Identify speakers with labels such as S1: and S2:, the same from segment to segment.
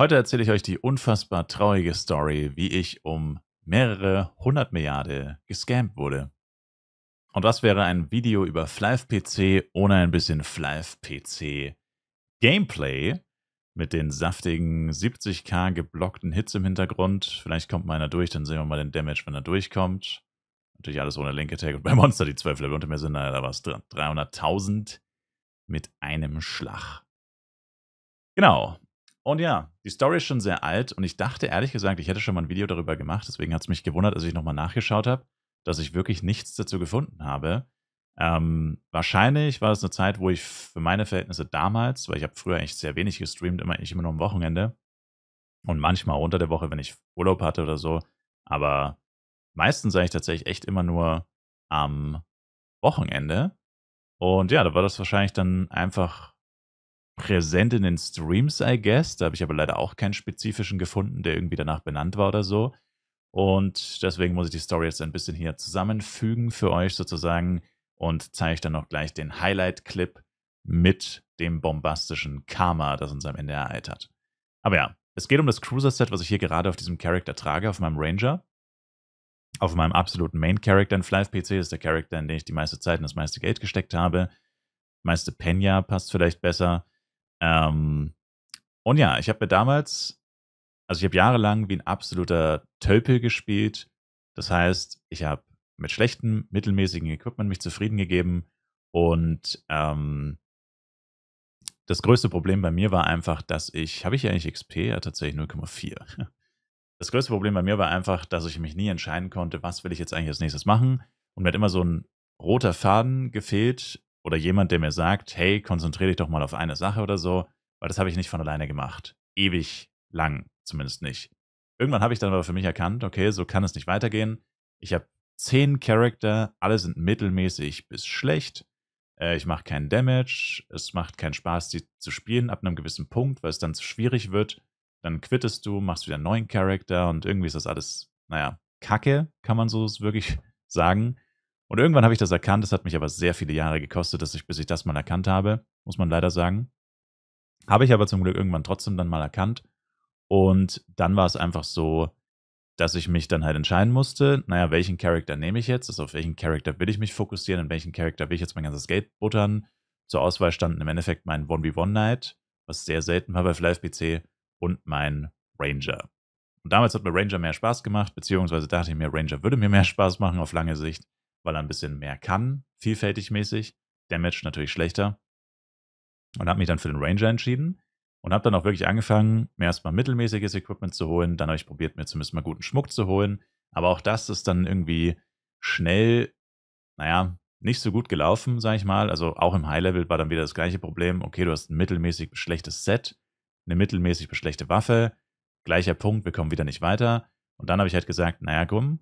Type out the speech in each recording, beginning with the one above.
S1: Heute erzähle ich euch die unfassbar traurige Story, wie ich um mehrere hundert Milliarden gescampt wurde. Und das wäre ein Video über Flive PC ohne ein bisschen Flive PC Gameplay mit den saftigen 70k geblockten Hits im Hintergrund. Vielleicht kommt mal einer durch, dann sehen wir mal den Damage, wenn er durchkommt. Natürlich alles ohne Link Attack und bei Monster die 12 Level unter mir sind, naja, da war es 300.000 mit einem Schlag. Genau, und ja, die Story ist schon sehr alt und ich dachte ehrlich gesagt, ich hätte schon mal ein Video darüber gemacht. Deswegen hat es mich gewundert, als ich nochmal nachgeschaut habe, dass ich wirklich nichts dazu gefunden habe. Ähm, wahrscheinlich war es eine Zeit, wo ich für meine Verhältnisse damals, weil ich habe früher eigentlich sehr wenig gestreamt, immer ich immer nur am Wochenende und manchmal unter der Woche, wenn ich Urlaub hatte oder so. Aber meistens sage ich tatsächlich echt immer nur am Wochenende. Und ja, da war das wahrscheinlich dann einfach präsent in den Streams, I guess. Da habe ich aber leider auch keinen spezifischen gefunden, der irgendwie danach benannt war oder so. Und deswegen muss ich die Story jetzt ein bisschen hier zusammenfügen für euch sozusagen und zeige dann noch gleich den Highlight-Clip mit dem bombastischen Karma, das uns am Ende ereilt hat. Aber ja, es geht um das Cruiser-Set, was ich hier gerade auf diesem Charakter trage, auf meinem Ranger. Auf meinem absoluten Main-Charakter in Flive PC ist der Charakter, in den ich die meiste Zeit und das meiste Geld gesteckt habe. Meiste Penya passt vielleicht besser. Ähm, und ja, ich habe mir damals, also ich habe jahrelang wie ein absoluter Tölpel gespielt. Das heißt, ich habe mit schlechtem, mittelmäßigen Equipment mich zufrieden gegeben. Und ähm, das größte Problem bei mir war einfach, dass ich, habe ich ja eigentlich XP? Ja, tatsächlich 0,4. Das größte Problem bei mir war einfach, dass ich mich nie entscheiden konnte, was will ich jetzt eigentlich als nächstes machen. Und mir hat immer so ein roter Faden gefehlt, oder jemand, der mir sagt, hey, konzentriere dich doch mal auf eine Sache oder so, weil das habe ich nicht von alleine gemacht. Ewig lang, zumindest nicht. Irgendwann habe ich dann aber für mich erkannt, okay, so kann es nicht weitergehen. Ich habe zehn Charakter, alle sind mittelmäßig bis schlecht. Äh, ich mache keinen Damage, es macht keinen Spaß, die zu spielen ab einem gewissen Punkt, weil es dann zu schwierig wird. Dann quittest du, machst wieder einen neuen Charakter und irgendwie ist das alles, naja, Kacke, kann man so wirklich sagen. Und irgendwann habe ich das erkannt, das hat mich aber sehr viele Jahre gekostet, dass ich, bis ich das mal erkannt habe, muss man leider sagen. Habe ich aber zum Glück irgendwann trotzdem dann mal erkannt. Und dann war es einfach so, dass ich mich dann halt entscheiden musste, naja, welchen Charakter nehme ich jetzt? Also auf welchen Charakter will ich mich fokussieren? In welchen Charakter will ich jetzt mein ganzes Geld buttern? Zur Auswahl standen im Endeffekt mein 1v1-Knight, was sehr selten war bei PC, und mein Ranger. Und damals hat mir Ranger mehr Spaß gemacht, beziehungsweise dachte ich mir, Ranger würde mir mehr Spaß machen auf lange Sicht weil er ein bisschen mehr kann, vielfältig mäßig. Damage natürlich schlechter. Und habe mich dann für den Ranger entschieden und habe dann auch wirklich angefangen, mir erstmal mittelmäßiges Equipment zu holen. Dann habe ich probiert, mir zumindest mal guten Schmuck zu holen. Aber auch das ist dann irgendwie schnell, naja, nicht so gut gelaufen, sage ich mal. Also auch im High-Level war dann wieder das gleiche Problem. Okay, du hast ein mittelmäßig schlechtes Set, eine mittelmäßig schlechte Waffe, gleicher Punkt, wir kommen wieder nicht weiter. Und dann habe ich halt gesagt, naja, komm,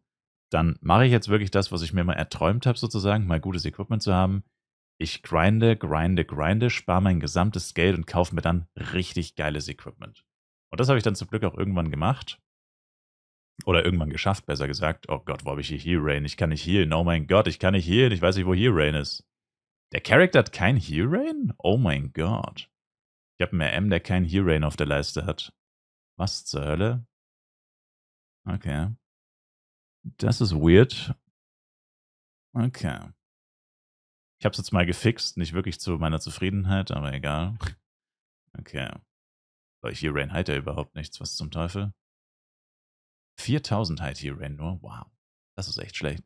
S1: dann mache ich jetzt wirklich das, was ich mir mal erträumt habe, sozusagen, mal gutes Equipment zu haben. Ich grinde, grinde, grinde, spare mein gesamtes Geld und kaufe mir dann richtig geiles Equipment. Und das habe ich dann zum Glück auch irgendwann gemacht. Oder irgendwann geschafft, besser gesagt. Oh Gott, wo habe ich hier Heal Rain? Ich kann nicht healen. Oh mein Gott, ich kann nicht healen. Ich weiß nicht, wo Heal Rain ist. Der Charakter hat kein Heal Rain? Oh mein Gott. Ich habe einen RM, der kein Heal Rain auf der Leiste hat. Was zur Hölle? Okay. Das ist weird. Okay. Ich habe es jetzt mal gefixt. Nicht wirklich zu meiner Zufriedenheit, aber egal. Okay. Weil ich hier Rain Hider überhaupt nichts? Was zum Teufel? 4000 halt hier Rain nur? Wow. Das ist echt schlecht.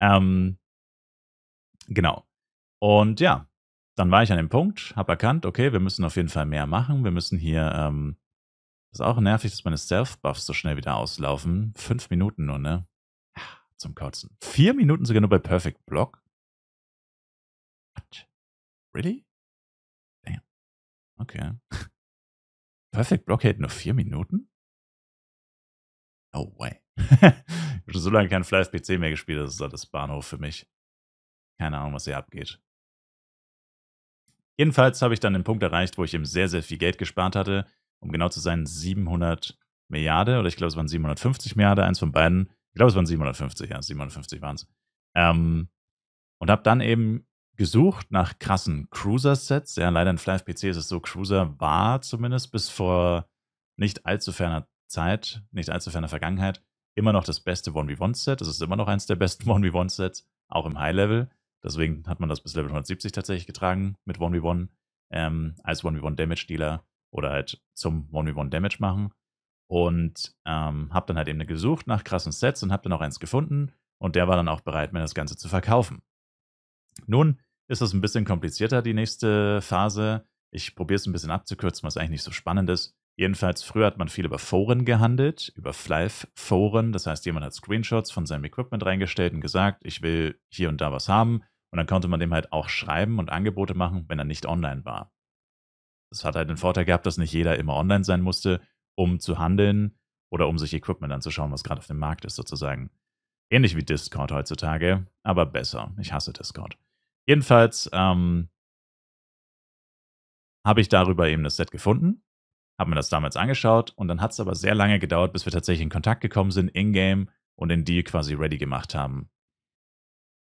S1: Ähm, genau. Und ja, dann war ich an dem Punkt, habe erkannt, okay, wir müssen auf jeden Fall mehr machen. Wir müssen hier, ähm, ist auch nervig, dass meine self buffs so schnell wieder auslaufen. Fünf Minuten nur, ne? zum Kotzen. Vier Minuten sogar nur bei Perfect Block? What? Really? Damn. Okay. Perfect Block hält nur vier Minuten? No way. ich habe schon so lange kein Fleiß PC mehr gespielt, das ist alles Bahnhof für mich. Keine Ahnung, was hier abgeht. Jedenfalls habe ich dann den Punkt erreicht, wo ich eben sehr, sehr viel Geld gespart hatte. Um genau zu sein, 700 Milliarden, oder ich glaube, es waren 750 Milliarden, eins von beiden. Ich glaube, es waren 750, ja, 750 waren es. Ähm, und habe dann eben gesucht nach krassen Cruiser-Sets. Ja, leider in Flash PC ist es so, Cruiser war zumindest bis vor nicht allzu ferner Zeit, nicht allzu ferner Vergangenheit, immer noch das beste 1v1-Set. Das ist immer noch eins der besten 1v1-Sets, auch im High-Level. Deswegen hat man das bis Level 170 tatsächlich getragen mit 1v1 ähm, als 1v1-Damage-Dealer oder halt zum 1v1-Damage machen. Und ähm, habe dann halt eben gesucht nach krassen Sets und habe dann auch eins gefunden. Und der war dann auch bereit, mir das Ganze zu verkaufen. Nun ist das ein bisschen komplizierter, die nächste Phase. Ich probiere es ein bisschen abzukürzen, was eigentlich nicht so spannend ist. Jedenfalls, früher hat man viel über Foren gehandelt, über Flive-Foren. Das heißt, jemand hat Screenshots von seinem Equipment reingestellt und gesagt, ich will hier und da was haben. Und dann konnte man dem halt auch schreiben und Angebote machen, wenn er nicht online war. Das hat halt den Vorteil gehabt, dass nicht jeder immer online sein musste um zu handeln oder um sich Equipment anzuschauen, was gerade auf dem Markt ist, sozusagen. Ähnlich wie Discord heutzutage, aber besser. Ich hasse Discord. Jedenfalls ähm, habe ich darüber eben das Set gefunden, habe mir das damals angeschaut und dann hat es aber sehr lange gedauert, bis wir tatsächlich in Kontakt gekommen sind, in-game und den Deal quasi ready gemacht haben.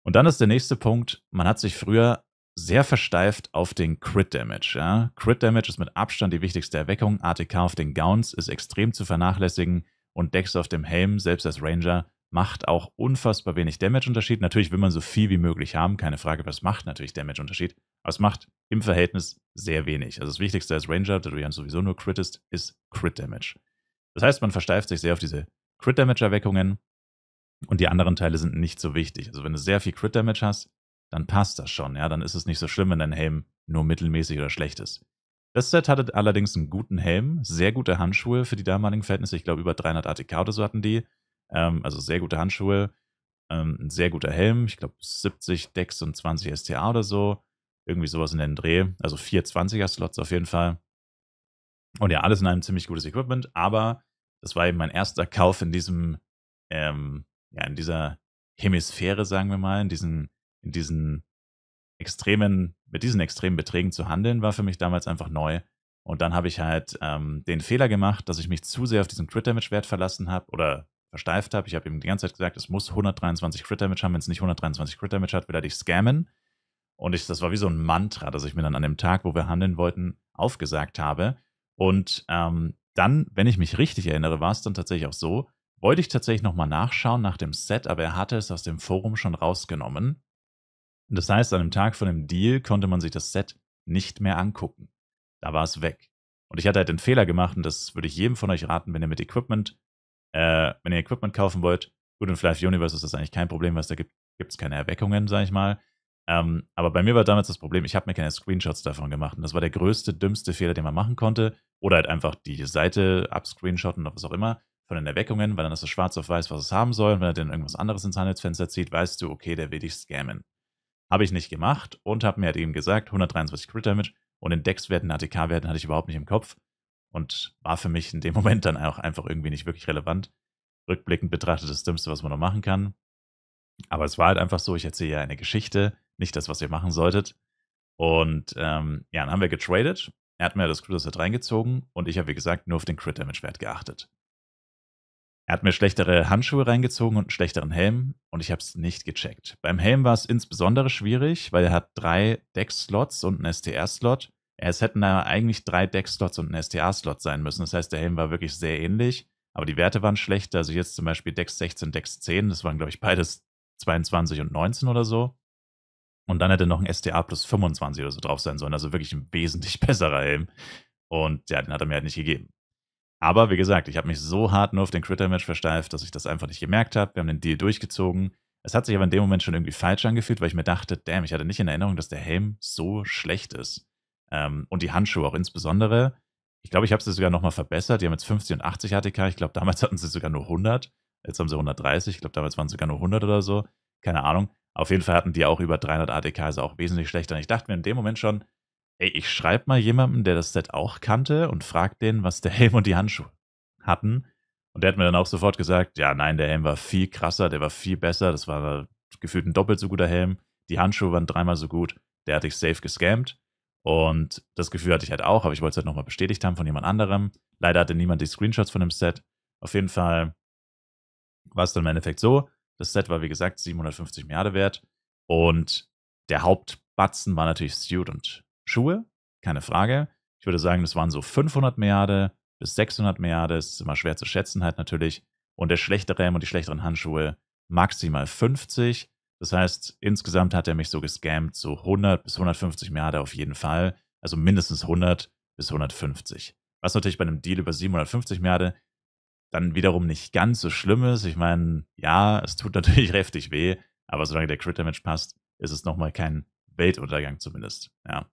S1: Und dann ist der nächste Punkt, man hat sich früher sehr versteift auf den Crit Damage. Ja? Crit Damage ist mit Abstand die wichtigste Erweckung, ATK auf den Gowns ist extrem zu vernachlässigen und Dex auf dem Helm, selbst als Ranger, macht auch unfassbar wenig Damage-Unterschied. Natürlich will man so viel wie möglich haben, keine Frage, aber es macht natürlich Damage-Unterschied. Aber es macht im Verhältnis sehr wenig. Also das Wichtigste als Ranger, da du ja sowieso nur crittest, ist Crit Damage. Das heißt, man versteift sich sehr auf diese Crit Damage-Erweckungen und die anderen Teile sind nicht so wichtig. Also wenn du sehr viel Crit Damage hast, dann passt das schon. Ja, dann ist es nicht so schlimm, wenn dein Helm nur mittelmäßig oder schlecht ist. Das Set hatte allerdings einen guten Helm, sehr gute Handschuhe für die damaligen Verhältnisse. Ich glaube, über 300 ATK oder so hatten die. Ähm, also sehr gute Handschuhe, ähm, ein sehr guter Helm. Ich glaube, 70 Decks und 20 STA oder so. Irgendwie sowas in den Dreh. Also 420er-Slots auf jeden Fall. Und ja, alles in einem ziemlich gutes Equipment. Aber das war eben mein erster Kauf in diesem, ähm, ja, in dieser Hemisphäre, sagen wir mal, in diesem in diesen extremen, mit diesen extremen Beträgen zu handeln, war für mich damals einfach neu. Und dann habe ich halt ähm, den Fehler gemacht, dass ich mich zu sehr auf diesen Crit Damage Wert verlassen habe oder versteift habe. Ich habe ihm die ganze Zeit gesagt, es muss 123 Crit Damage haben. Wenn es nicht 123 Crit Damage hat, will er dich scammen. Und ich, das war wie so ein Mantra, das ich mir dann an dem Tag, wo wir handeln wollten, aufgesagt habe. Und ähm, dann, wenn ich mich richtig erinnere, war es dann tatsächlich auch so, wollte ich tatsächlich nochmal nachschauen nach dem Set, aber er hatte es aus dem Forum schon rausgenommen. Das heißt, an dem Tag von dem Deal konnte man sich das Set nicht mehr angucken. Da war es weg. Und ich hatte halt den Fehler gemacht, und das würde ich jedem von euch raten, wenn ihr mit Equipment, äh, wenn ihr Equipment kaufen wollt, gut, in Flight Universe ist das eigentlich kein Problem, weil es da gibt es keine Erweckungen, sag ich mal. Ähm, aber bei mir war damals das Problem, ich habe mir keine Screenshots davon gemacht. Und das war der größte, dümmste Fehler, den man machen konnte. Oder halt einfach die Seite abscreenshotten oder was auch immer von den Erweckungen, weil dann ist es schwarz auf weiß, was es haben soll. Und wenn er dann irgendwas anderes ins Handelsfenster zieht, weißt du, okay, der will dich scammen. Habe ich nicht gemacht und habe mir halt eben gesagt, 123 Crit Damage und den Dex-Werten, ATK-Werten hatte ich überhaupt nicht im Kopf und war für mich in dem Moment dann auch einfach irgendwie nicht wirklich relevant. Rückblickend betrachtet das Dümmste, was man noch machen kann. Aber es war halt einfach so, ich erzähle ja eine Geschichte, nicht das, was ihr machen solltet. Und ähm, ja, dann haben wir getradet. Er hat mir das Crit-Set reingezogen und ich habe, wie gesagt, nur auf den Crit-Damage-Wert geachtet. Er hat mir schlechtere Handschuhe reingezogen und einen schlechteren Helm und ich habe es nicht gecheckt. Beim Helm war es insbesondere schwierig, weil er hat drei Deckslots und einen STR-Slot. Es hätten da eigentlich drei Deckslots und einen STR-Slot sein müssen. Das heißt, der Helm war wirklich sehr ähnlich, aber die Werte waren schlechter. Also jetzt zum Beispiel Dex 16, Dex 10, das waren glaube ich beides 22 und 19 oder so. Und dann hätte noch ein STA plus 25 oder so drauf sein sollen. Also wirklich ein wesentlich besserer Helm. Und ja, den hat er mir halt nicht gegeben. Aber wie gesagt, ich habe mich so hart nur auf den Critter-Match versteift, dass ich das einfach nicht gemerkt habe. Wir haben den Deal durchgezogen. Es hat sich aber in dem Moment schon irgendwie falsch angefühlt, weil ich mir dachte, damn, ich hatte nicht in Erinnerung, dass der Helm so schlecht ist. Ähm, und die Handschuhe auch insbesondere. Ich glaube, ich habe sie sogar nochmal verbessert. Die haben jetzt 50 und 80 ATK. Ich glaube, damals hatten sie sogar nur 100. Jetzt haben sie 130. Ich glaube, damals waren es sogar nur 100 oder so. Keine Ahnung. Auf jeden Fall hatten die auch über 300 ATK, also auch wesentlich schlechter. Und ich dachte mir in dem Moment schon, ey, ich schreibe mal jemandem, der das Set auch kannte und frag den, was der Helm und die Handschuhe hatten. Und der hat mir dann auch sofort gesagt, ja, nein, der Helm war viel krasser, der war viel besser, das war gefühlt ein doppelt so guter Helm, die Handschuhe waren dreimal so gut, der hatte ich safe gescampt. Und das Gefühl hatte ich halt auch, aber ich wollte es halt nochmal bestätigt haben von jemand anderem. Leider hatte niemand die Screenshots von dem Set. Auf jeden Fall war es dann im Endeffekt so, das Set war wie gesagt 750 Milliarden wert und der Hauptbatzen war natürlich Suit und Schuhe, keine Frage. Ich würde sagen, das waren so 500 Milliarden bis 600 Milliarden. Ist immer schwer zu schätzen halt natürlich. Und der schlechte Räm und die schlechteren Handschuhe maximal 50. Das heißt, insgesamt hat er mich so gescammt, so 100 bis 150 Milliarden auf jeden Fall. Also mindestens 100 bis 150. Was natürlich bei einem Deal über 750 Milliarden dann wiederum nicht ganz so schlimm ist. Ich meine, ja, es tut natürlich heftig weh, aber solange der Crit Damage passt, ist es nochmal kein Weltuntergang zumindest. Ja.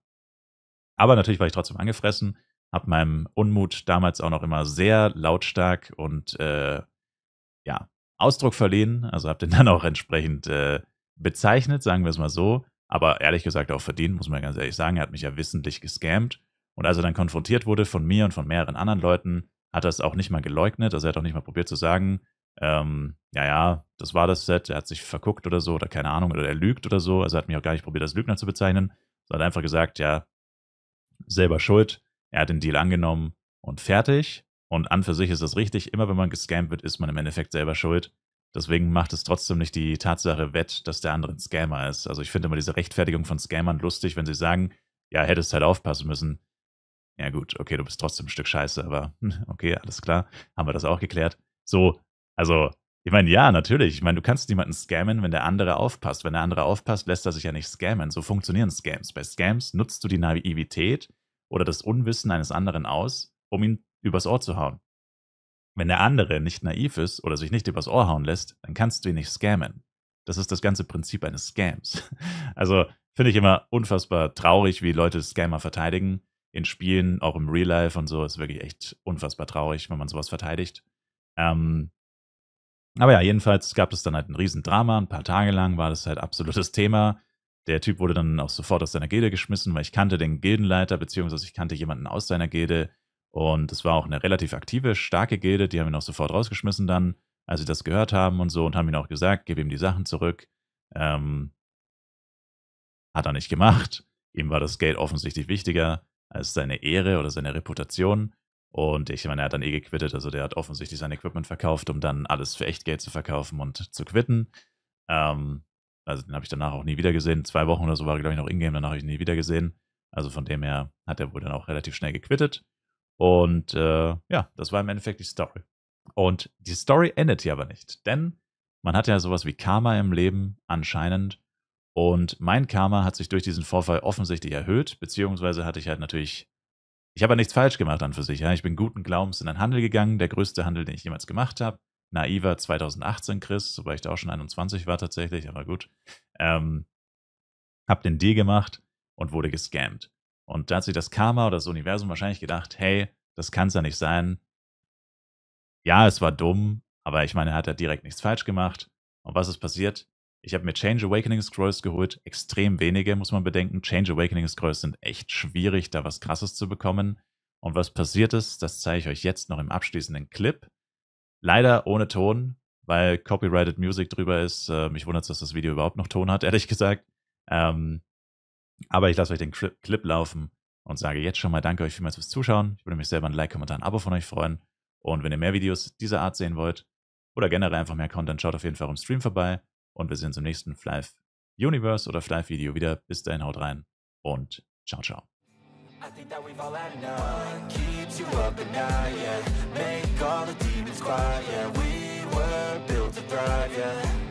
S1: Aber natürlich war ich trotzdem angefressen, habe meinem Unmut damals auch noch immer sehr lautstark und äh, ja, Ausdruck verliehen. Also habe den dann auch entsprechend äh, bezeichnet, sagen wir es mal so. Aber ehrlich gesagt auch verdient, muss man ganz ehrlich sagen. Er hat mich ja wissentlich gescammt. Und als er dann konfrontiert wurde von mir und von mehreren anderen Leuten, hat er es auch nicht mal geleugnet. Also er hat auch nicht mal probiert zu sagen, ähm, ja, ja, das war das Set, er hat sich verguckt oder so, oder keine Ahnung, oder er lügt oder so. Also er hat mich auch gar nicht probiert, das Lügner zu bezeichnen, sondern einfach gesagt, ja, selber schuld, er hat den Deal angenommen und fertig. Und an für sich ist das richtig. Immer wenn man gescampt wird, ist man im Endeffekt selber schuld. Deswegen macht es trotzdem nicht die Tatsache wett, dass der andere ein Scammer ist. Also ich finde immer diese Rechtfertigung von Scammern lustig, wenn sie sagen, ja, hättest halt aufpassen müssen. Ja gut, okay, du bist trotzdem ein Stück scheiße, aber okay, alles klar, haben wir das auch geklärt. So, also ich meine, ja, natürlich. Ich meine, du kannst niemanden scammen, wenn der andere aufpasst. Wenn der andere aufpasst, lässt er sich ja nicht scammen. So funktionieren Scams. Bei Scams nutzt du die Naivität oder das Unwissen eines anderen aus, um ihn übers Ohr zu hauen. Wenn der andere nicht naiv ist oder sich nicht übers Ohr hauen lässt, dann kannst du ihn nicht scammen. Das ist das ganze Prinzip eines Scams. Also finde ich immer unfassbar traurig, wie Leute Scammer verteidigen. In Spielen, auch im Real Life und so, ist wirklich echt unfassbar traurig, wenn man sowas verteidigt. Ähm, aber ja, jedenfalls gab es dann halt ein Riesendrama. Ein paar Tage lang war das halt absolutes Thema. Der Typ wurde dann auch sofort aus seiner Gilde geschmissen, weil ich kannte den Gildenleiter, beziehungsweise ich kannte jemanden aus seiner Gilde. Und es war auch eine relativ aktive, starke Gilde. Die haben ihn auch sofort rausgeschmissen dann, als sie das gehört haben und so. Und haben ihn auch gesagt, gib ihm die Sachen zurück. Ähm, hat er nicht gemacht. Ihm war das Geld offensichtlich wichtiger als seine Ehre oder seine Reputation. Und ich meine, er hat dann eh gequittet, also der hat offensichtlich sein Equipment verkauft, um dann alles für Echtgeld zu verkaufen und zu quitten. Ähm, also den habe ich danach auch nie wieder gesehen. Zwei Wochen oder so war er, glaube ich, noch in-game, danach habe ich ihn nie wieder gesehen. Also von dem her hat er wohl dann auch relativ schnell gequittet. Und äh, ja, das war im Endeffekt die Story. Und die Story endet hier aber nicht, denn man hat ja sowas wie Karma im Leben anscheinend. Und mein Karma hat sich durch diesen Vorfall offensichtlich erhöht, beziehungsweise hatte ich halt natürlich ich habe ja nichts falsch gemacht an für sich. Ja? Ich bin guten Glaubens in einen Handel gegangen, der größte Handel, den ich jemals gemacht habe. Naiva 2018, Chris, wobei ich da auch schon 21 war tatsächlich, aber gut. Ähm, hab den Deal gemacht und wurde gescammt. Und da hat sich das Karma oder das Universum wahrscheinlich gedacht, hey, das kann's ja nicht sein. Ja, es war dumm, aber ich meine, hat er direkt nichts falsch gemacht. Und was ist passiert? Ich habe mir Change Awakening Scrolls geholt, extrem wenige, muss man bedenken. Change Awakening Scrolls sind echt schwierig, da was Krasses zu bekommen. Und was passiert ist, das zeige ich euch jetzt noch im abschließenden Clip. Leider ohne Ton, weil copyrighted Music drüber ist. mich ähm, wundert es, dass das Video überhaupt noch Ton hat, ehrlich gesagt. Ähm, aber ich lasse euch den Clip laufen und sage jetzt schon mal danke euch vielmals fürs Zuschauen. Ich würde mich selber ein Like, Kommentar, ein Abo von euch freuen. Und wenn ihr mehr Videos dieser Art sehen wollt oder generell einfach mehr Content, schaut auf jeden Fall im Stream vorbei und wir sehen uns im nächsten Flive Universe oder Flive Video wieder. Bis dahin, haut rein und ciao, ciao. I think that we've all had enough Keeps you up at night, yeah Make all the demons quiet, yeah We were built to thrive, yeah